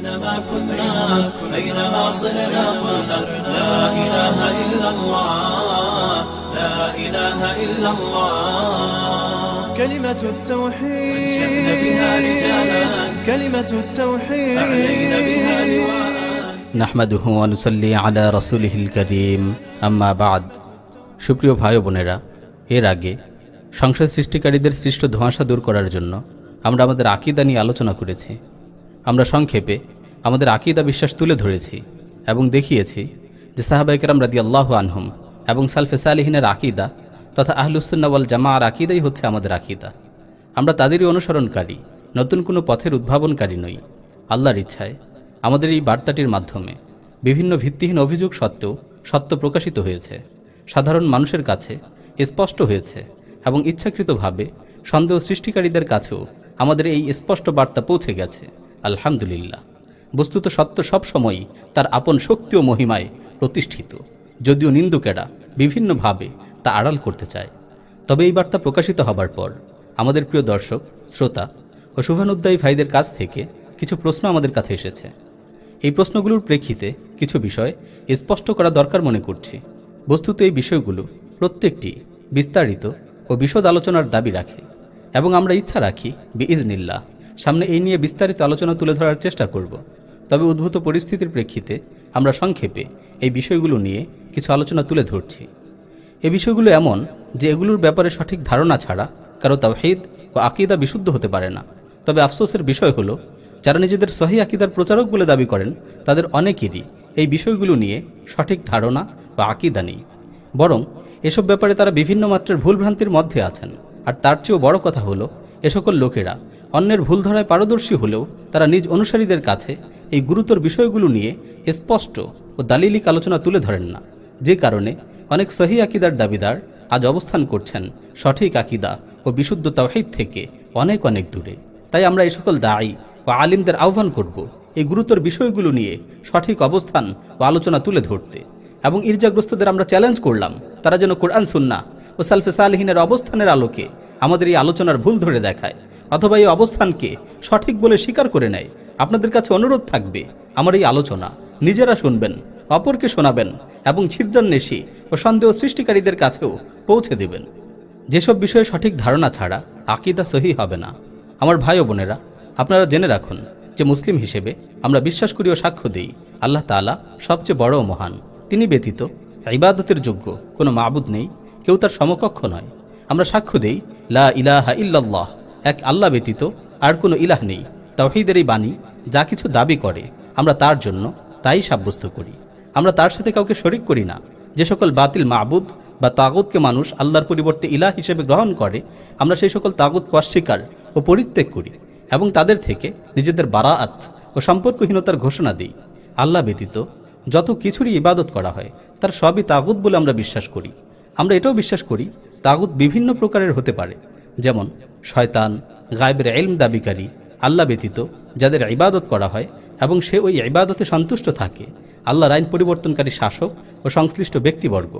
أينما كنا أينما صرنا قلنا لا إله إلا الله لا إله إلا الله كلمة التوحيد أنشأنا بها رجالا كلمة التوحيد أعلينا بها لواء نحمده ونصلي على رسوله الكريم أما بعد সুপ্রিয় ভাই বোনেরা এর আগে সংসদ সৃষ্টিকারীদের সৃষ্ট ধোঁয়াশা দূর করার জন্য আমরা আমাদের আকিদা নিয়ে আলোচনা করেছি আমরা সংক্ষেপে আমাদের আকিদা বিশ্বাস তুলে ধরেছি এবং দেখিয়েছি যে সাহাবাইকেরাম রাদি আল্লাহ আনহুম এবং সালফে সালিহিনের আকিদা তথা আহলুসুল্নাওয়াল জামা আর আকিদাই হচ্ছে আমাদের আকিদা আমরা তাদেরই অনুসরণকারী নতুন কোনো পথের উদ্ভাবনকারী নই আল্লাহর ইচ্ছায় আমাদের এই বার্তাটির মাধ্যমে বিভিন্ন ভিত্তিহীন অভিযোগ সত্ত্বেও সত্য প্রকাশিত হয়েছে সাধারণ মানুষের কাছে স্পষ্ট হয়েছে এবং ইচ্ছাকৃতভাবে সন্দেহ সৃষ্টিকারীদের কাছেও আমাদের এই স্পষ্ট বার্তা পৌঁছে গেছে আলহামদুলিল্লাহ বস্তুত সত্য সবসময়ই তার আপন শক্তি ও মহিমায় প্রতিষ্ঠিত যদিও নিন্দুকেরা বিভিন্নভাবে তা আড়াল করতে চায় তবে এই বার্তা প্রকাশিত হবার পর আমাদের প্রিয় দর্শক শ্রোতা ও শুভানুদ্দায়ী ভাইদের কাছ থেকে কিছু প্রশ্ন আমাদের কাছে এসেছে এই প্রশ্নগুলোর প্রেক্ষিতে কিছু বিষয় স্পষ্ট করা দরকার মনে করছি বস্তুত এই বিষয়গুলো প্রত্যেকটি বিস্তারিত ও বিশদ আলোচনার দাবি রাখে এবং আমরা ইচ্ছা রাখি বি ইজনিল্লাহ সামনে এই নিয়ে বিস্তারিত আলোচনা তুলে ধরার চেষ্টা করব তবে উদ্ভূত পরিস্থিতির প্রেক্ষিতে আমরা সংক্ষেপে এই বিষয়গুলো নিয়ে কিছু আলোচনা তুলে ধরছি এ বিষয়গুলো এমন যে এগুলোর ব্যাপারে সঠিক ধারণা ছাড়া কারো হেদ ও আকিদা বিশুদ্ধ হতে পারে না তবে আফসোসের বিষয় হলো যারা নিজেদের সহি আকিদার প্রচারক বলে দাবি করেন তাদের অনেকেরই এই বিষয়গুলো নিয়ে সঠিক ধারণা বা আকিদা নেই বরং এসব ব্যাপারে তারা বিভিন্ন মাত্রার ভুলভ্রান্তির মধ্যে আছেন আর তার চেয়েও বড় কথা হলো এ সকল লোকেরা অন্যের ভুল ধরায় পারদর্শী হলেও তারা নিজ অনুসারীদের কাছে এই গুরুতর বিষয়গুলো নিয়ে স্পষ্ট ও দালিলিক আলোচনা তুলে ধরেন না যে কারণে অনেক সহি আকিদার দাবিদার আজ অবস্থান করছেন সঠিক আকিদা ও বিশুদ্ধ তাহিদ থেকে অনেক অনেক দূরে তাই আমরা এই সকল দায়ী ও আলিমদের আহ্বান করব এই গুরুতর বিষয়গুলো নিয়ে সঠিক অবস্থান ও আলোচনা তুলে ধরতে এবং ইর্জাগ্রস্তদের আমরা চ্যালেঞ্জ করলাম তারা যেন কোরআন সুন্না ও সালফে সালহীনের অবস্থানের আলোকে আমাদের এই আলোচনার ভুল ধরে দেখায় অথবা এই অবস্থানকে সঠিক বলে স্বীকার করে নেয় আপনাদের কাছে অনুরোধ থাকবে আমার এই আলোচনা নিজেরা শুনবেন অপরকে শোনাবেন এবং ছিদ্রান্বেষী ও সন্দেহ সৃষ্টিকারীদের কাছেও পৌঁছে দেবেন যেসব বিষয়ে সঠিক ধারণা ছাড়া আকিদা সহি হবে না আমার ভাই ও বোনেরা আপনারা জেনে রাখুন যে মুসলিম হিসেবে আমরা বিশ্বাস করি ও সাক্ষ্য দিই আল্লাহ তালা সবচেয়ে বড় ও মহান তিনি ব্যতীত ইবাদতের যোগ্য কোনো মাবুদ নেই কেউ তার সমকক্ষ নয় আমরা সাক্ষ্য দিই লা ইলাহা ইল্লাল্লাহ এক আল্লাহ ব্যতীত আর কোনো ইলাহ নেই তাহিদের এই বাণী যা কিছু দাবি করে আমরা তার জন্য তাই সাব্যস্ত করি আমরা তার সাথে কাউকে শরিক করি না যে সকল বাতিল মাহবুদ বা তাগুদকে মানুষ আল্লাহর পরিবর্তে ইলাহ হিসেবে গ্রহণ করে আমরা সেই সকল তাগুদকে অস্বীকার ও পরিত্যাগ করি এবং তাদের থেকে নিজেদের বারাআত ও সম্পর্কহীনতার ঘোষণা দিই আল্লাহ ব্যতীত যত কিছুরই ইবাদত করা হয় তার সবই তাগুদ বলে আমরা বিশ্বাস করি আমরা এটাও বিশ্বাস করি তাগুদ বিভিন্ন প্রকারের হতে পারে যেমন শয়তান গায়বের এলম দাবিকারী আল্লাহ ব্যতীত যাদের ইবাদত করা হয় এবং সে ওই ইবাদতে সন্তুষ্ট থাকে আল্লাহর আইন পরিবর্তনকারী শাসক ও সংশ্লিষ্ট ব্যক্তিবর্গ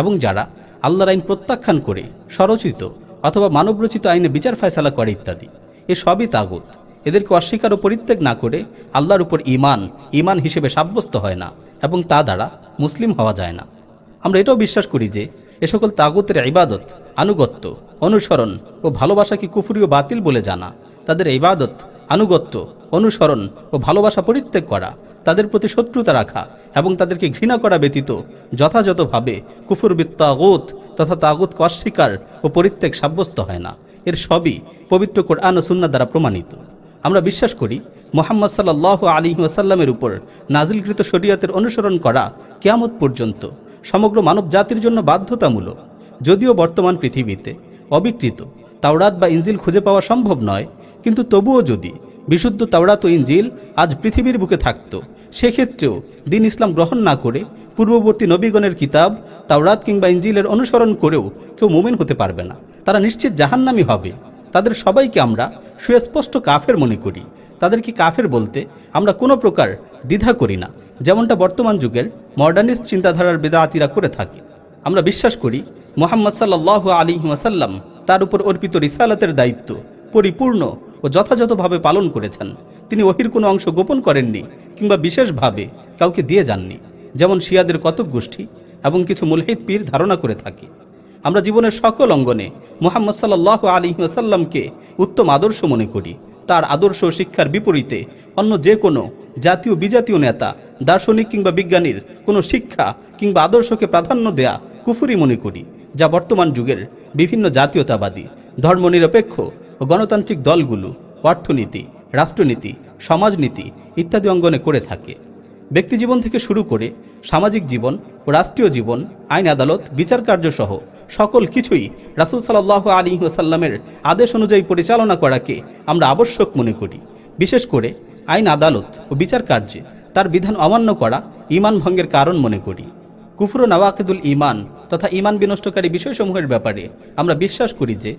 এবং যারা আল্লাহর আইন প্রত্যাখ্যান করে স্বরচিত অথবা মানবরচিত আইনে বিচার ফয়সালা করে ইত্যাদি এ সবই তাগুত এদেরকে অস্বীকার ও পরিত্যাগ না করে আল্লাহর উপর ইমান ইমান হিসেবে সাব্যস্ত হয় না এবং তা দ্বারা মুসলিম হওয়া যায় না আমরা এটাও বিশ্বাস করি যে এ সকল তাগতের ইবাদত আনুগত্য অনুসরণ ও ভালোবাসা কি কুফুরি ও বাতিল বলে জানা তাদের ইবাদত আনুগত্য অনুসরণ ও ভালোবাসা পরিত্যাগ করা তাদের প্রতি শত্রুতা রাখা এবং তাদেরকে ঘৃণা করা ব্যতীত যথাযথভাবে কুফুর বিত্তাগত তথা তাগুতকে অস্বীকার ও পরিত্যাগ সাব্যস্ত হয় না এর সবই পবিত্র কোরআন ও সুন্না দ্বারা প্রমাণিত আমরা বিশ্বাস করি মোহাম্মদ সাল্লাহ আলী ওয়াসাল্লামের উপর নাজিলকৃত শরীয়তের অনুসরণ করা কেয়ামত পর্যন্ত সমগ্র মানব জাতির জন্য বাধ্যতামূলক যদিও বর্তমান পৃথিবীতে অবিকৃত তাওরাত বা ইঞ্জিল খুঁজে পাওয়া সম্ভব নয় কিন্তু তবুও যদি বিশুদ্ধ তাওরাত ও ইঞ্জিল আজ পৃথিবীর বুকে থাকত সেক্ষেত্রেও দিন ইসলাম গ্রহণ না করে পূর্ববর্তী নবীগণের কিতাব তাওরাত কিংবা ইঞ্জিলের অনুসরণ করেও কেউ মোমেন হতে পারবে না তারা নিশ্চিত জাহান্নামি হবে তাদের সবাইকে আমরা সুস্পষ্ট কাফের মনে করি তাদেরকে কাফের বলতে আমরা কোনো প্রকার দ্বিধা করি না যেমনটা বর্তমান যুগের মডার্নিস্ট চিন্তাধারার বেদাতিরা করে থাকে আমরা বিশ্বাস করি মোহাম্মদ সাল্লাহ আলী ওয়াসাল্লাম তার উপর অর্পিত রিসালাতের দায়িত্ব পরিপূর্ণ ও যথাযথভাবে পালন করেছেন তিনি ওহির কোনো অংশ গোপন করেননি কিংবা বিশেষভাবে কাউকে দিয়ে যাননি যেমন শিয়াদের কতক গোষ্ঠী এবং কিছু মুলহিদ পীর ধারণা করে থাকে আমরা জীবনের সকল অঙ্গনে মোহাম্মদ সাল্লাহ আলী ওয়াসাল্লামকে উত্তম আদর্শ মনে করি তার আদর্শ শিক্ষার বিপরীতে অন্য যে কোনো জাতীয় বিজাতীয় নেতা দার্শনিক কিংবা বিজ্ঞানীর কোনো শিক্ষা কিংবা আদর্শকে প্রাধান্য দেয়া কুফুরি মনে করি যা বর্তমান যুগের বিভিন্ন জাতীয়তাবাদী ধর্মনিরপেক্ষ ও গণতান্ত্রিক দলগুলো অর্থনীতি রাষ্ট্রনীতি সমাজনীতি ইত্যাদি অঙ্গনে করে থাকে ব্যক্তিজীবন থেকে শুরু করে সামাজিক জীবন ও রাষ্ট্রীয় জীবন আইন আদালত বিচার কার্যসহ সকল কিছুই রাসুল সাল্লাহ আলী ওসাল্লামের আদেশ অনুযায়ী পরিচালনা করাকে আমরা আবশ্যক মনে করি বিশেষ করে আইন আদালত ও বিচার কার্যে তার বিধান অমান্য করা ইমান ভঙ্গের কারণ মনে করি কুফর নওয়াকিদুল ইমান তথা ইমান বিনষ্টকারী বিষয়সমূহের ব্যাপারে আমরা বিশ্বাস করি যে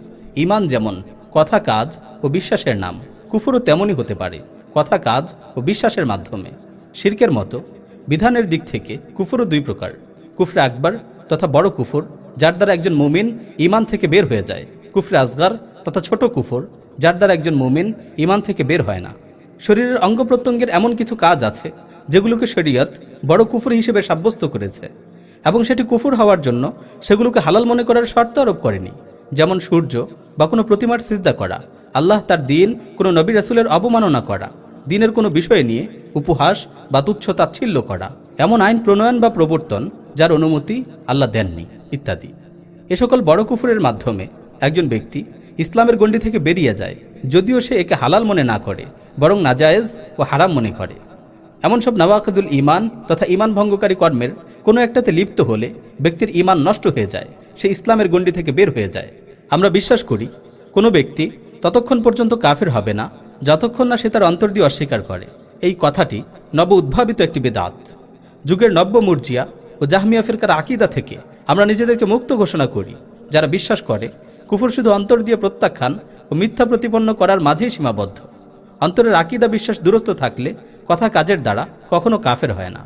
ইমান যেমন কথা কাজ ও বিশ্বাসের নাম কুফুরও তেমনই হতে পারে কথা কাজ ও বিশ্বাসের মাধ্যমে শির্কের মতো বিধানের দিক থেকে কুফুরও দুই প্রকার কুফরে আকবর তথা বড় কুফুর যার দ্বারা একজন মুমিন ইমান থেকে বের হয়ে যায় কুফরে আসগার তথা ছোট কুফর যার দ্বারা একজন মুমিন ইমান থেকে বের হয় না শরীরের অঙ্গ প্রত্যঙ্গের এমন কিছু কাজ আছে যেগুলোকে শরীয়ত বড় কুফুর হিসেবে সাব্যস্ত করেছে এবং সেটি কুফুর হওয়ার জন্য সেগুলোকে হালাল মনে করার শর্ত আরোপ করেনি যেমন সূর্য বা কোনো প্রতিমার সিজদা করা আল্লাহ তার দিন কোনো নবী রাসুলের অবমাননা করা দিনের কোনো বিষয় নিয়ে উপহাস বা তুচ্ছ তাচ্ছিল্য করা এমন আইন প্রণয়ন বা প্রবর্তন যার অনুমতি আল্লাহ দেননি ইত্যাদি এ সকল বড় কুফুরের মাধ্যমে একজন ব্যক্তি ইসলামের গণ্ডি থেকে বেরিয়ে যায় যদিও সে একে হালাল মনে না করে বরং নাজায়েজ ও হারাম মনে করে এমন সব নওয়াকদুল ইমান তথা ইমান ভঙ্গকারী কর্মের কোনো একটাতে লিপ্ত হলে ব্যক্তির ইমান নষ্ট হয়ে যায় সে ইসলামের গণ্ডি থেকে বের হয়ে যায় আমরা বিশ্বাস করি কোনো ব্যক্তি ততক্ষণ পর্যন্ত কাফের হবে না যতক্ষণ না সে তার অন্তর দিয়ে অস্বীকার করে এই কথাটি নব উদ্ভাবিত একটি বেদাত যুগের নব্য মুরজিয়া ও জাহমিয়া ফিরকার আকিদা থেকে আমরা নিজেদেরকে মুক্ত ঘোষণা করি যারা বিশ্বাস করে কুফুর শুধু অন্তর দিয়ে প্রত্যাখ্যান ও মিথ্যা প্রতিপন্ন করার মাঝেই সীমাবদ্ধ অন্তরের আকিদা বিশ্বাস দূরত্ব থাকলে কথা কাজের দ্বারা কখনো কাফের হয় না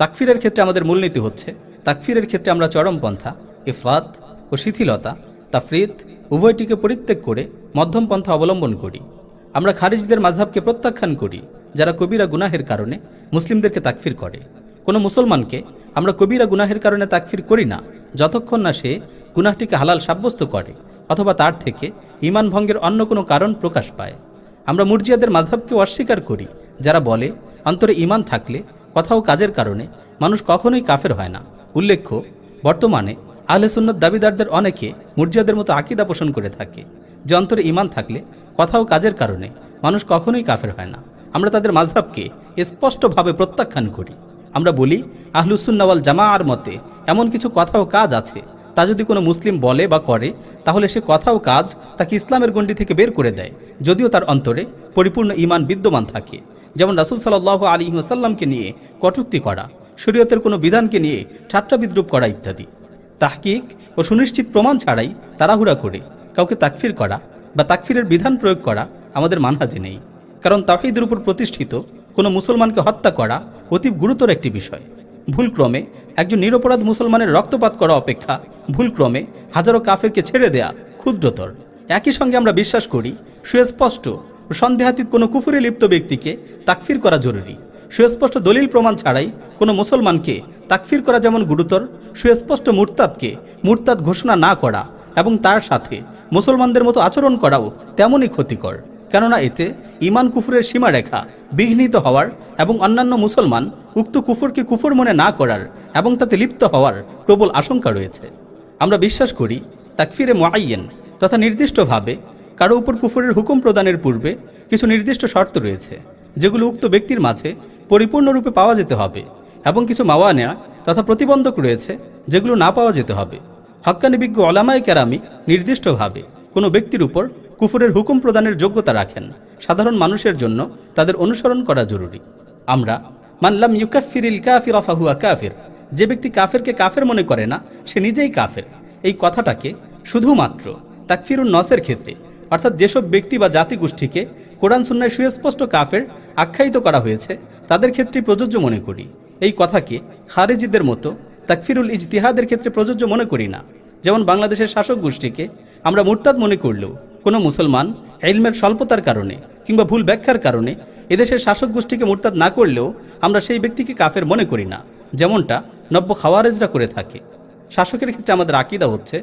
তাকফিরের ক্ষেত্রে আমাদের মূলনীতি হচ্ছে তাকফিরের ক্ষেত্রে আমরা চরমপন্থা ইফাত ও শিথিলতা তাফরিত উভয়টিকে পরিত্যাগ করে মধ্যম পন্থা অবলম্বন করি আমরা খারিজদের মাঝহাবকে প্রত্যাখ্যান করি যারা কবিরা গুনাহের কারণে মুসলিমদেরকে তাকফির করে কোনো মুসলমানকে আমরা কবিরা গুনাহের কারণে তাকফির করি না যতক্ষণ না সে গুনাহটিকে হালাল সাব্যস্ত করে অথবা তার থেকে ইমান ভঙ্গের অন্য কোনো কারণ প্রকাশ পায় আমরা মুরজিয়াদের মাঝহবকে অস্বীকার করি যারা বলে অন্তরে ইমান থাকলে কথাও কাজের কারণে মানুষ কখনোই কাফের হয় না উল্লেখ্য বর্তমানে আহলে সুন্নত দাবিদারদের অনেকে মুরজিয়াদের মতো আকিদা পোষণ করে থাকে যে অন্তরে ইমান থাকলে কথাও কাজের কারণে মানুষ কখনোই কাফের হয় না আমরা তাদের মাঝহবকে স্পষ্টভাবে প্রত্যাখ্যান করি আমরা বলি আহলুসুন্নাওয়াল জামাআর মতে এমন কিছু কথা ও কাজ আছে তা যদি কোনো মুসলিম বলে বা করে তাহলে সে কথা ও কাজ তাকে ইসলামের গণ্ডি থেকে বের করে দেয় যদিও তার অন্তরে পরিপূর্ণ ইমান বিদ্যমান থাকে যেমন রাসুল সাল আলী ওসাল্লামকে নিয়ে কটুক্তি করা শরীয়তের কোনো বিধানকে নিয়ে ঠাট্টা বিদ্রুপ করা ইত্যাদি তাহকিক ও সুনিশ্চিত প্রমাণ ছাড়াই তাড়াহুড়া করে কাউকে তাকফির করা বা তাকফিরের বিধান প্রয়োগ করা আমাদের মানহাজি নেই কারণ তাহিদের উপর প্রতিষ্ঠিত কোনো মুসলমানকে হত্যা করা অতি গুরুতর একটি বিষয় ভুলক্রমে একজন নিরপরাধ মুসলমানের রক্তপাত করা অপেক্ষা ভুলক্রমে হাজারো কাফেরকে ছেড়ে দেয়া ক্ষুদ্রতর একই সঙ্গে আমরা বিশ্বাস করি সুস্পষ্ট ও সন্দেহাতীত কোনো কুফুরে লিপ্ত ব্যক্তিকে তাকফির করা জরুরি সুস্পষ্ট দলিল প্রমাণ ছাড়াই কোনো মুসলমানকে তাকফির করা যেমন গুরুতর সুস্পষ্ট মুরতাদকে মুরতাদ ঘোষণা না করা এবং তার সাথে মুসলমানদের মতো আচরণ করাও তেমনই ক্ষতিকর কেননা এতে ইমান কুফুরের সীমারেখা বিঘ্নিত হওয়ার এবং অন্যান্য মুসলমান উক্ত কুফরকে কুফর মনে না করার এবং তাতে লিপ্ত হওয়ার প্রবল আশঙ্কা রয়েছে আমরা বিশ্বাস করি তাকফিরে মোয়াইয়েন তথা নির্দিষ্টভাবে কারো উপর কুফরের হুকুম প্রদানের পূর্বে কিছু নির্দিষ্ট শর্ত রয়েছে যেগুলো উক্ত ব্যক্তির মাঝে পরিপূর্ণরূপে পাওয়া যেতে হবে এবং কিছু মাওয়া নেয়া তথা প্রতিবন্ধক রয়েছে যেগুলো না পাওয়া যেতে হবে হক্কানিবিজ্ঞ অলামায় কেরামি নির্দিষ্টভাবে কোনো ব্যক্তির উপর কুফুরের হুকুম প্রদানের যোগ্যতা রাখেন সাধারণ মানুষের জন্য তাদের অনুসরণ করা জরুরি আমরা মানলাম ইউকাফিরিল কাফির আফাহুয়া কাফির যে ব্যক্তি কাফেরকে কাফের মনে করে না সে নিজেই কাফের এই কথাটাকে শুধুমাত্র তাকফিরুন নসের ক্ষেত্রে অর্থাৎ যেসব ব্যক্তি বা জাতিগোষ্ঠীকে কোরআন সুন্নায় সুস্পষ্ট কাফের আখ্যায়িত করা হয়েছে তাদের ক্ষেত্রে প্রযোজ্য মনে করি এই কথাকে খারেজিদের মতো তাকফিরুল ইজতিহাদের ক্ষেত্রে প্রযোজ্য মনে করি না যেমন বাংলাদেশের শাসক গোষ্ঠীকে আমরা মুরতাদ মনে করলেও কোনো মুসলমান এলমের স্বল্পতার কারণে কিংবা ভুল ব্যাখ্যার কারণে এদেশের শাসক গোষ্ঠীকে মোরতাদ না করলেও আমরা সেই ব্যক্তিকে কাফের মনে করি না যেমনটা নব্য খাওয়ারেজরা করে থাকে শাসকের ক্ষেত্রে আমাদের আকিদা হচ্ছে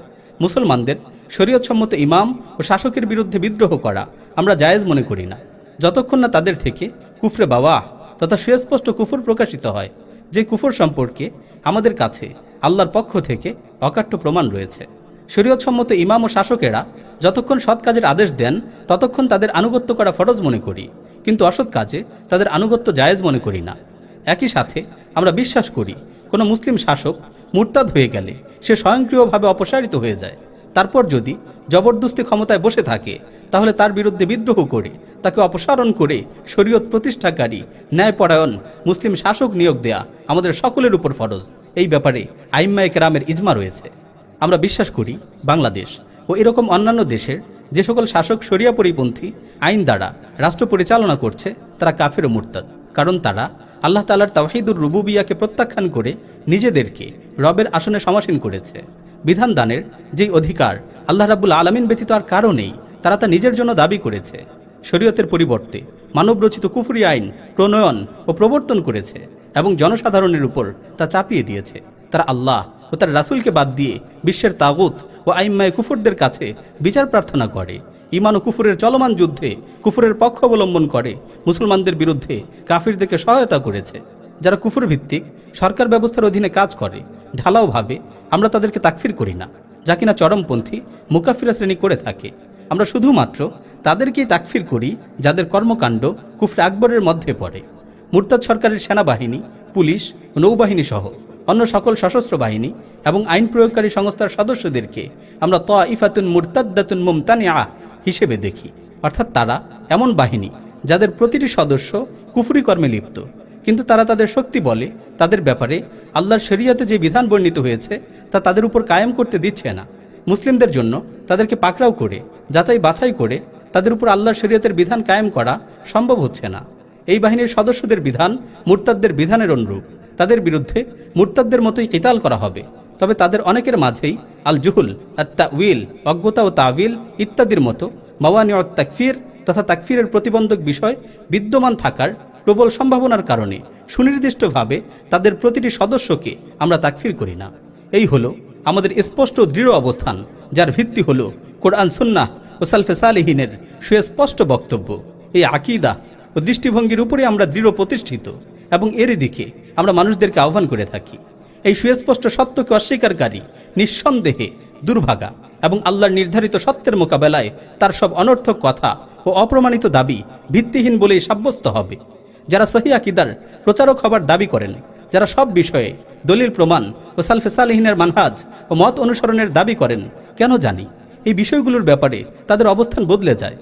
মুসলমানদের শরীয়তসম্মত ইমাম ও শাসকের বিরুদ্ধে বিদ্রোহ করা আমরা জায়েজ মনে করি না যতক্ষণ না তাদের থেকে কুফরে বাবা তথা সুস্পষ্ট কুফুর প্রকাশিত হয় যে কুফর সম্পর্কে আমাদের কাছে আল্লাহর পক্ষ থেকে অকাট্য প্রমাণ রয়েছে শরীয়তসম্মত ইমাম ও শাসকেরা যতক্ষণ সৎ কাজের আদেশ দেন ততক্ষণ তাদের আনুগত্য করা ফরজ মনে করি কিন্তু অসৎ কাজে তাদের আনুগত্য জায়েজ মনে করি না একই সাথে আমরা বিশ্বাস করি কোনো মুসলিম শাসক মুরতাদ হয়ে গেলে সে স্বয়ংক্রিয়ভাবে অপসারিত হয়ে যায় তারপর যদি জবরদস্তি ক্ষমতায় বসে থাকে তাহলে তার বিরুদ্ধে বিদ্রোহ করে তাকে অপসারণ করে শরীয়ত প্রতিষ্ঠাকারী ন্যায়পরায়ণ মুসলিম শাসক নিয়োগ দেয়া আমাদের সকলের উপর ফরজ এই ব্যাপারে আইম্মা রামের ইজমা রয়েছে আমরা বিশ্বাস করি বাংলাদেশ ও এরকম অন্যান্য দেশের যে সকল শাসক সরিয়া পরিপন্থী আইন দ্বারা রাষ্ট্র পরিচালনা করছে তারা কাফের ও মুরতাদ কারণ তারা আল্লাহ তালার তাহিদুর রুবুবিয়াকে প্রত্যাখ্যান করে নিজেদেরকে রবের আসনে সমাসীন করেছে বিধান দানের যেই অধিকার আল্লাহ রাবুল আলমিন ব্যতীত আর কারও নেই তারা তা নিজের জন্য দাবি করেছে শরীয়তের পরিবর্তে মানবরচিত কুফুরি আইন প্রণয়ন ও প্রবর্তন করেছে এবং জনসাধারণের উপর তা চাপিয়ে দিয়েছে তারা আল্লাহ ও তার রাসুলকে বাদ দিয়ে বিশ্বের তাগুত ও আইম্মায় কুফুরদের কাছে বিচার প্রার্থনা করে ইমান ও কুফুরের চলমান যুদ্ধে কুফুরের পক্ষ অবলম্বন করে মুসলমানদের বিরুদ্ধে কাফিরদেরকে সহায়তা করেছে যারা কুফুর ভিত্তিক সরকার ব্যবস্থার অধীনে কাজ করে ঢালাওভাবে আমরা তাদেরকে তাকফির করি না যা কিনা চরমপন্থী মুকাফিরা শ্রেণী করে থাকে আমরা শুধুমাত্র তাদেরকেই তাকফির করি যাদের কর্মকাণ্ড কুফরে আকবরের মধ্যে পড়ে মুরতাদ সরকারের সেনাবাহিনী পুলিশ নৌবাহিনী সহ অন্য সকল সশস্ত্র বাহিনী এবং আইন প্রয়োগকারী সংস্থার সদস্যদেরকে আমরা ত ইফাতুন মুরতাদ্দাতুন মুমতানি আহ হিসেবে দেখি অর্থাৎ তারা এমন বাহিনী যাদের প্রতিটি সদস্য কুফুরি কর্মে লিপ্ত কিন্তু তারা তাদের শক্তি বলে তাদের ব্যাপারে আল্লাহর শরিয়াতে যে বিধান বর্ণিত হয়েছে তা তাদের উপর কায়েম করতে দিচ্ছে না মুসলিমদের জন্য তাদেরকে পাকড়াও করে যাচাই বাছাই করে তাদের উপর আল্লাহর শরিয়াতের বিধান কায়েম করা সম্ভব হচ্ছে না এই বাহিনীর সদস্যদের বিধান মুরতাদদের বিধানের অনুরূপ তাদের বিরুদ্ধে মুরতাদদের মতোই কিতাল করা হবে তবে তাদের অনেকের মাঝেই আল জুহুল আত্মা উইল অজ্ঞতা ও তাবিল ইত্যাদির মতো মাওয়ানি তাকফির তথা তাকফিরের প্রতিবন্ধক বিষয় বিদ্যমান থাকার প্রবল সম্ভাবনার কারণে সুনির্দিষ্টভাবে তাদের প্রতিটি সদস্যকে আমরা তাকফির করি না এই হলো আমাদের স্পষ্ট দৃঢ় অবস্থান যার ভিত্তি হল কোরআন সুন্নাহ ও সালফে সুস্পষ্ট বক্তব্য এই আকিদা ও দৃষ্টিভঙ্গির উপরে আমরা দৃঢ় প্রতিষ্ঠিত এবং এর দিকে আমরা মানুষদেরকে আহ্বান করে থাকি এই সুস্পষ্ট সত্যকে অস্বীকারী নিঃসন্দেহে দুর্ভাগা এবং আল্লাহর নির্ধারিত সত্যের মোকাবেলায় তার সব অনর্থক কথা ও অপ্রমাণিত দাবি ভিত্তিহীন বলেই সাব্যস্ত হবে যারা সহি আকিদার প্রচারক হবার দাবি করেন যারা সব বিষয়ে দলিল প্রমাণ ও সালফে মানহাজ ও মত অনুসরণের দাবি করেন কেন জানি এই বিষয়গুলোর ব্যাপারে তাদের অবস্থান বদলে যায়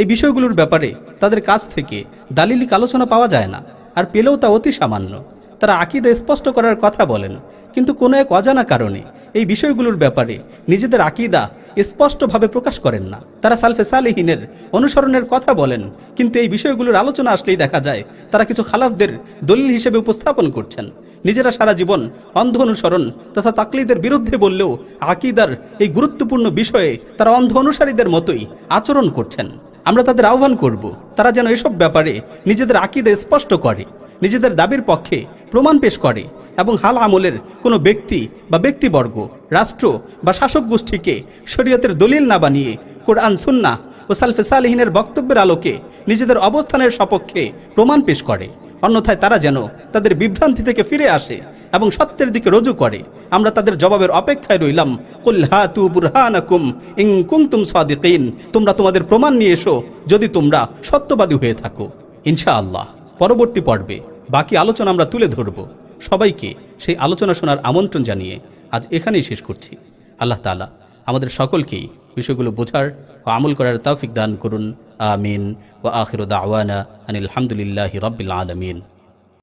এই বিষয়গুলোর ব্যাপারে তাদের কাছ থেকে দালিলিক আলোচনা পাওয়া যায় না আর পেলেও তা অতি সামান্য তারা আকিদা স্পষ্ট করার কথা বলেন কিন্তু কোনো এক অজানা কারণে এই বিষয়গুলোর ব্যাপারে নিজেদের আকিদা স্পষ্টভাবে প্রকাশ করেন না তারা সালফে সালেহীনের অনুসরণের কথা বলেন কিন্তু এই বিষয়গুলোর আলোচনা আসলেই দেখা যায় তারা কিছু খালাফদের দলিল হিসেবে উপস্থাপন করছেন নিজেরা সারা জীবন অন্ধ অনুসরণ তথা তাকলিদের বিরুদ্ধে বললেও আকিদার এই গুরুত্বপূর্ণ বিষয়ে তারা অন্ধ অনুসারীদের মতোই আচরণ করছেন আমরা তাদের আহ্বান করব তারা যেন এসব ব্যাপারে নিজেদের আকিদে স্পষ্ট করে নিজেদের দাবির পক্ষে প্রমাণ পেশ করে এবং হাল আমলের কোনো ব্যক্তি বা ব্যক্তিবর্গ রাষ্ট্র বা শাসক গোষ্ঠীকে শরীয়তের দলিল না বানিয়ে কোরআন সুন্না ও সালফে বক্তব্যের আলোকে নিজেদের অবস্থানের সপক্ষে প্রমাণ পেশ করে অন্যথায় তারা যেন তাদের বিভ্রান্তি থেকে ফিরে আসে এবং সত্যের দিকে রজু করে আমরা তাদের জবাবের অপেক্ষায় রইলাম কুল্হাতু বুরহানাকুম ইংকুমতুম সাদিকিন তোমরা তোমাদের প্রমাণ নিয়ে এসো যদি তোমরা সত্যবাদী হয়ে থাকো ইনশাআল্লাহ পরবর্তী পর্বে বাকি আলোচনা আমরা তুলে ধরব সবাইকে সেই আলোচনা শোনার আমন্ত্রণ জানিয়ে আজ এখানেই শেষ করছি আল্লাহ তালা আমাদের সকলকেই বিষয়গুলো বোঝার وعمل قرار توفيق دان كرون آمين وآخر دعوانا أن الحمد لله رب العالمين